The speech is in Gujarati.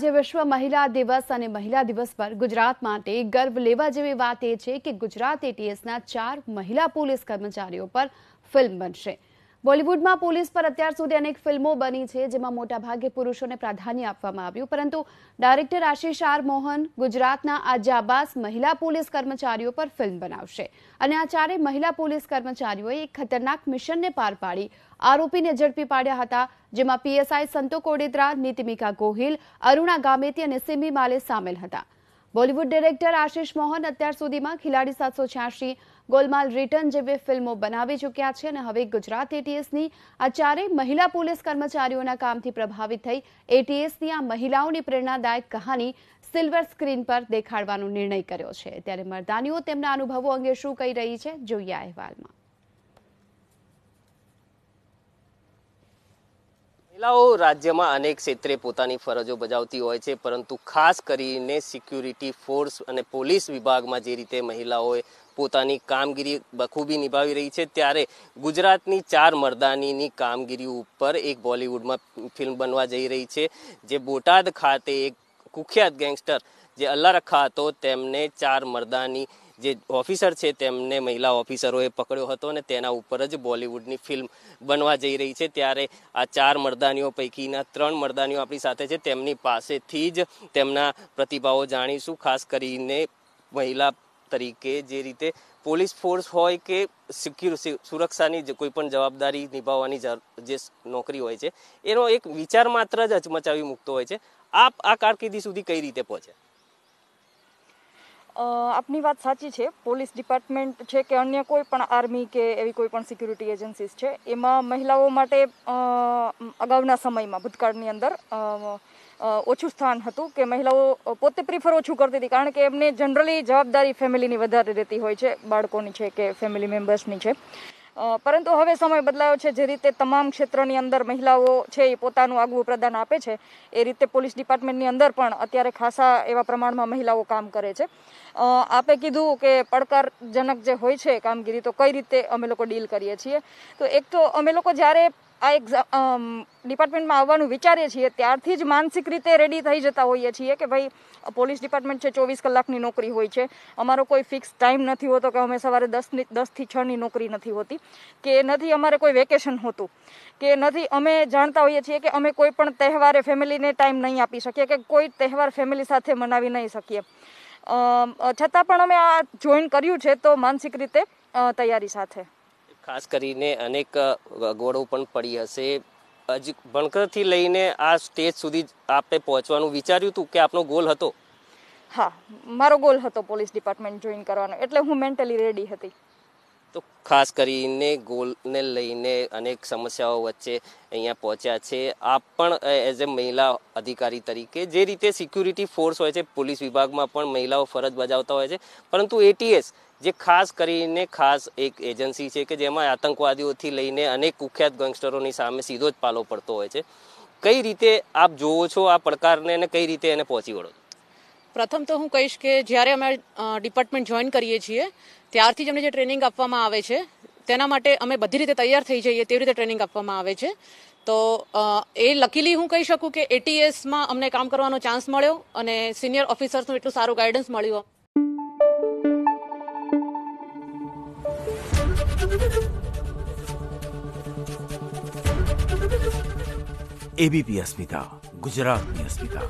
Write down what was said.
આજે વિશ્વ મહિલા દિવસ અને મહિલા દિવસ પર ગુજરાત માટે ગર્વ લેવા જેવી વાત એ છે કે ગુજરાત એટીએસના ચાર મહિલા પોલીસ કર્મચારીઓ પર ફિલ્મ બનશે બોલિવૂડમાં પોલીસ પર અત્યાર સુધી અનેક ફિલ્મો બની છે જેમાં મોટાભાગે પુરુષોને પ્રાધાન્ય આપવામાં આવ્યું પરંતુ ડાયરેક્ટર આશિષ આર મોહન ગુજરાતના આ જાબાસ મહિલા પોલીસ કર્મચારીઓ પર ફિલ્મ બનાવશે અને આ ચારેય મહિલા પોલીસ કર્મચારીઓએ એક ખતરનાક મિશનને પાર પાડી આરોપીને ઝડપી પાડ્યા હતા જેમાં પીએસઆઈ સંતો કોડેદરા નીતિમિકા ગોહિલ અરુણા ગામેતી અને સિમી માલે સામેલ હતા બોલિવૂડ ડિરેક્ટર આશિષ મોહન અત્યાર સુધીમાં ખિલાડી સાતસો છ્યાસી ગોલમાલ રિટર્ન જેવી ફિલ્મો બનાવી ચૂક્યા છે અને હવે ગુજરાત એટીએસની આ ચારેય મહિલા પોલીસ કર્મચારીઓના કામથી પ્રભાવિત થઈ એટીએસની આ મહિલાઓની પ્રેરણાદાયક કહાની સિલ્વર સ્ક્રીન પર દેખાડવાનો નિર્ણય કર્યો છે ત્યારે મરદાનીઓ તેમના અનુભવો અંગે શું કહી રહી છે જોઈએ અહેવાલમાં મહિલાઓ રાજ્યમાં અનેક ક્ષેત્રે પોતાની ફરજો બજાવતી હોય છે પરંતુ ખાસ કરીને સિક્યુરિટી ફોર્સ અને પોલીસ વિભાગમાં જે રીતે મહિલાઓએ પોતાની કામગીરી બખૂબી નિભાવી રહી છે ત્યારે ગુજરાતની ચાર મરદાનીની કામગીરી ઉપર એક બોલિવૂડમાં ફિલ્મ બનવા જઈ રહી છે જે બોટાદ ખાતે એક કુખ્યાત ગેંગસ્ટર જે અલ્લા રખા હતો તેમને ચાર મરદાની જે ઓફિસર છે તેમને મહિલા ઓફિસરોએ પકડ્યો હતો અને તેના ઉપર જ બોલિવૂડની ફિલ્મ બનવા જઈ રહી છે ત્યારે આ ચાર મરદાનીઓ પૈકીના ત્રણ મરદાનીઓ આપણી સાથે છે તેમની પાસેથી જ તેમના પ્રતિભાવો જાણીશું ખાસ કરીને મહિલા તરીકે જે રીતે પોલીસ ફોર્સ હોય કે સુરક્ષાની જે કોઈ પણ જવાબદારી નિભાવવાની જે નોકરી હોય છે એનો એક વિચાર માત્ર જ અચમચાવી મૂકતો હોય છે આપ આ કારકિર્દી સુધી કઈ રીતે પહોંચ્યા આપની વાત સાચી છે પોલીસ ડિપાર્ટમેન્ટ છે કે અન્ય કોઈ પણ આર્મી કે એવી કોઈ પણ સિક્યુરિટી એજન્સીસ છે એમાં મહિલાઓ માટે અગાઉના સમયમાં ભૂતકાળની અંદર ઓછું સ્થાન હતું કે મહિલાઓ પોતે પ્રિફર ઓછું કરતી હતી કારણ કે એમને જનરલી જવાબદારી ફેમિલીની વધારે રહેતી હોય છે બાળકોની છે કે ફેમિલી મેમ્બર્સની છે પરંતુ હવે સમય બદલાયો છે જે રીતે તમામ ક્ષેત્રની અંદર મહિલાઓ છે એ પોતાનું આગવું પ્રદાન આપે છે એ રીતે પોલીસ ડિપાર્ટમેન્ટની અંદર પણ અત્યારે ખાસા એવા પ્રમાણમાં મહિલાઓ કામ કરે છે આપે કીધું કે પડકારજનક જે હોય છે કામગીરી તો કઈ રીતે અમે લોકો ડીલ કરીએ છીએ તો એક તો અમે લોકો જ્યારે આ એક્ઝામ ડિપાર્ટમેન્ટમાં આવવાનું વિચારીએ છીએ ત્યારથી જ માનસિક રીતે રેડી થઈ જતા હોઈએ છીએ કે ભાઈ પોલીસ ડિપાર્ટમેન્ટ છે ચોવીસ કલાકની નોકરી હોય છે અમારો કોઈ ફિક્સ ટાઈમ નથી હોતો કે અમે સવારે દસની દસથી છની નોકરી નથી હોતી કે નથી અમારે કોઈ વેકેશન હોતું કે નથી અમે જાણતા હોઈએ છીએ કે અમે કોઈ પણ તહેવારે ફેમિલીને ટાઈમ નહીં આપી શકીએ કે કોઈ તહેવાર ફેમિલી સાથે મનાવી નહીં શકીએ છતાં પણ અમે આ જોઈન કર્યું છે તો માનસિક રીતે તૈયારી સાથે ખાસ કરીને અનેક અગવડો પણ પડી હશે હજી ભણકરથી લઈને આ સ્ટેજ સુધી આપે પહોંચવાનું વિચાર્યું હતું કે આપનો ગોલ હતો હા મારો ગોલ હતો પોલીસ ડિપાર્ટમેન્ટ જોઈન કરવાનો એટલે હું મેન્ટલી રેડી હતી તો ખાસ કરીને ગોલને લઈને અનેક સમસ્યાઓ વચ્ચે અહીંયા પહોંચ્યા છે આ પણ એઝ એ મહિલા અધિકારી તરીકે જે રીતે સિક્યુરિટી ફોર્સ હોય છે પોલીસ વિભાગમાં પણ મહિલાઓ ફરજ બજાવતા હોય છે પરંતુ એટીએસ જે ખાસ કરીને ખાસ એક એજન્સી છે કે જેમાં આતંકવાદીઓથી લઈને અનેક કુખ્યાત ગંગસ્ટરોની સામે સીધો જ પાલો પડતો હોય છે કઈ રીતે આપ જોવો છો આ પડકારને અને કઈ રીતે એને પહોંચી વળો પ્રથમ તો હું કહીશ કે જ્યારે અમે ડિપાર્ટમેન્ટ જોઈન કરીએ છીએ ત્યારથી જ અમને જે ટ્રેનિંગ આપવામાં આવે છે તેના માટે અમે બધી રીતે તૈયાર થઈ જઈએ તેવી રીતે ટ્રેનિંગ આપવામાં આવે છે તો એ લકીલી હું કહી શકું કે એટીએસમાં અમને કામ કરવાનો ચાન્સ મળ્યો અને સિનિયર ઓફિસર્સનું એટલું સારું ગાઈડન્સ મળ્યું એબીપી અસ્મિતા ગુજરાતની અસ્મિતા